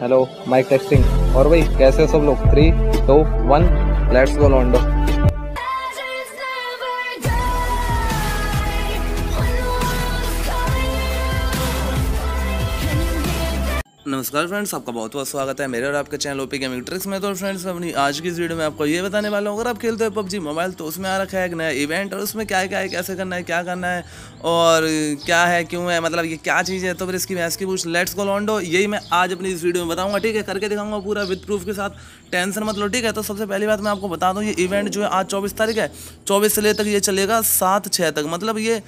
hello mic testing और भाई कैसे सब लोग three two one let's go लॉन्डो नमस्कार फ्रेंड्स आपका बहुत बहुत स्वागत है मेरे और आपके चैनल ओपी गेमिंग ट्रिक्स में तो फ्रेंड्स मैं अपनी आज की इस वीडियो में आपको ये बताने वाला हूँ अगर आप खेलते हो पबजी मोबाइल तो उसमें आ रखा है एक नया इवेंट और उसमें क्या क्या है कैसे करना है क्या करना है और क्या है क्यों है मतलब ये क्या चीज़ है तो फिर इसकी मैं की पूछ लेट्स को लॉन्डो यही मैं आज अपनी इस वीडियो में बताऊँगा ठीक है करके दिखाऊंगा पूरा विद प्रूफ के साथ टेंशन मतलब ठीक है तो सबसे पहली बात मैं आपको बता दूँ ये इवेंट जो है आज चौबीस तारीख है चौबीस से ले तक ये चलेगा सात छः तक मतलब ये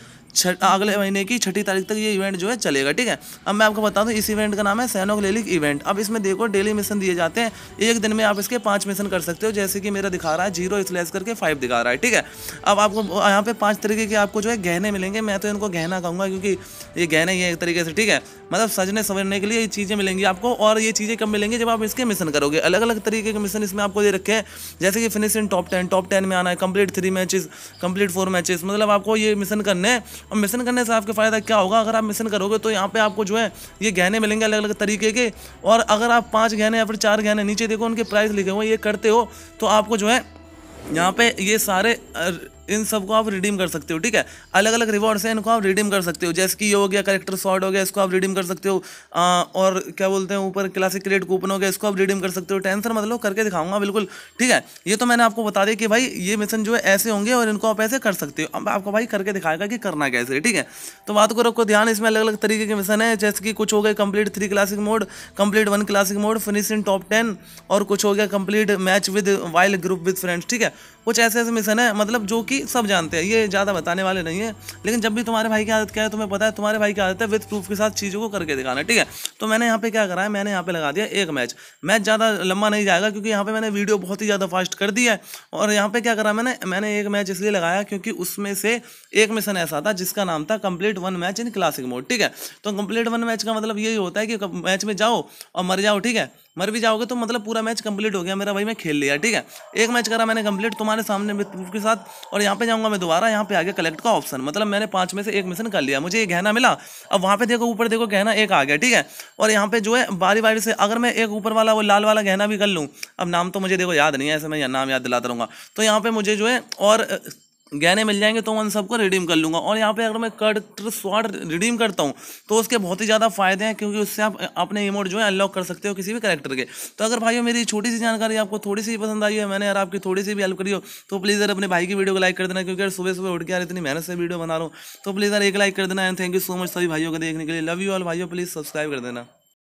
अगले महीने की छठी तारीख तक ये इवेंट जो है चलेगा ठीक है अब मैं आपको बता दूँ इस इवेंट का नाम है सैनोग्लेलिक इवेंट अब इसमें देखो डेली मिशन दिए जाते हैं एक दिन में आप इसके पाँच मिशन कर सकते हो जैसे कि मेरा दिखा रहा है जीरो स्लैस करके फाइव दिखा रहा है ठीक है अब आपको यहाँ पे पाँच तरीके के आपको जो है गहने मिलेंगे मैं तो इनको गहना कहूँगा क्योंकि ये गहने ही है एक तरीके से ठीक है मतलब सजने संवरने के लिए ये चीज़ें मिलेंगी आपको और ये चीज़ें कब मिलेंगी जब आप इसके मिशन करोगे अलग अलग तरीके के मिशन इसमें आपको दे रखे हैं जैसे कि finish in top ten top ten में आना है complete three matches complete four matches मतलब आपको ये मिशन करने हैं और मिशन करने से आपके फ़ायदा क्या होगा अगर आप मिशन करोगे तो यहाँ पे आपको जो है ये गहने मिलेंगे अलग अलग तरीके के और अगर आप पाँच गहने या फिर चार गहने नीचे देखो उनके प्राइस लिखे हुए ये करते हो तो आपको जो है यहाँ पे ये सारे इन सबको आप रिडीम कर सकते हो ठीक है अलग अलग रिवॉर्ड्स हैं इनको आप रिडीम कर सकते हो जैसे कि ये हो गया करेक्टर शॉर्ट हो गया इसको आप रिडीम कर सकते हो आ, और क्या बोलते हैं ऊपर क्लासिक क्रिएट कूपन हो गया इसको आप रिडीम कर सकते हो टेंसर मतलब करके दिखाऊंगा बिल्कुल ठीक है ये तो मैंने आपको बता दिया कि भाई ये मिशन जो है ऐसे होंगे और इनको आप ऐसे कर सकते हो अब आपको भाई करके दिखाएगा कि करना कैसे ठीक है तो बात को आपको ध्यान इसमें अलग अलग तरीके के मिशन है जैसे कि कुछ हो गए complete three classic mode complete one classic mode finish in top ten और कुछ हो गया complete match with wild group with friends ठीक है कुछ ऐसे ऐसे मिशन है मतलब जो कि सब जानते हैं ये ज़्यादा बताने वाले नहीं है लेकिन जब भी तुम्हारे भाई की आदत क्या है तुम्हें पता है तुम्हारे भाई की आदत है विथ प्रूफ के साथ चीज़ों को करके दिखाना ठीक है तो मैंने यहाँ पे क्या करा है मैंने यहाँ पे लगा दिया एक मैच मैच ज़्यादा लंबा नहीं जाएगा क्योंकि यहाँ पर मैंने वीडियो बहुत ही ज़्यादा फास्ट कर दी है और यहाँ पर क्या करा मैंने मैंने एक मैच इसलिए लगाया क्योंकि उसमें से एक मिशन ऐसा था जिसका नाम था complete one match in classic mode ठीक है तो कंप्लीट वन मैच का मतलब यही होता है कि मैच में जाओ और मर जाओ ठीक है मर भी जाओगे तो मतलब पूरा मैच कंप्लीट हो गया मेरा भाई मैं खेल लिया ठीक है एक मैच करा मैंने कंप्लीट तुम्हारे सामने प्रूफ के साथ और यहाँ पे जाऊँगा मैं दोबारा यहाँ पे आगे कलेक्ट का ऑप्शन मतलब मैंने पाँच में से एक मिशन कर लिया मुझे ये गहना मिला अब वहाँ पे देखो ऊपर देखो गहना एक आ गया ठीक है और यहाँ पे जो है बारी बारी से अगर मैं एक ऊपर वाला वो लाल वाला गहना भी कर लूँ अब नाम तो मुझे देखो याद नहीं है ऐसे मैं नाम याद दिलाता रहूँगा तो यहाँ पे मुझे जो है और गहने मिल जाएंगे तो मैं उन सबको रिडीम कर लूँगा और यहाँ पे अगर मैं कट स्वाड रिडीम करता हूँ तो उसके बहुत ही ज़्यादा फायदे हैं क्योंकि उससे आप अपने इमोट जो है अनलॉक कर सकते हो किसी भी करेक्टर के तो अगर भाइयों मेरी छोटी सी जानकारी आपको थोड़ी सी पसंद आई है मैंने यार आपकी थोड़ी सी भी हेल्प करी हो तो प्लीज़ यार अपने भाई की वीडियो को लाइक कर देना क्योंकि सुबह सुबह उठ के यार इतनी मेहनत से वीडियो बना रहा हूँ तो प्लीज़ यार एक लाइक कर देना and thank you so much सभी भाइयों को देखने के लिए लव यू ऑल भाइयों प्लीज़ सब्सक्राइब कर देना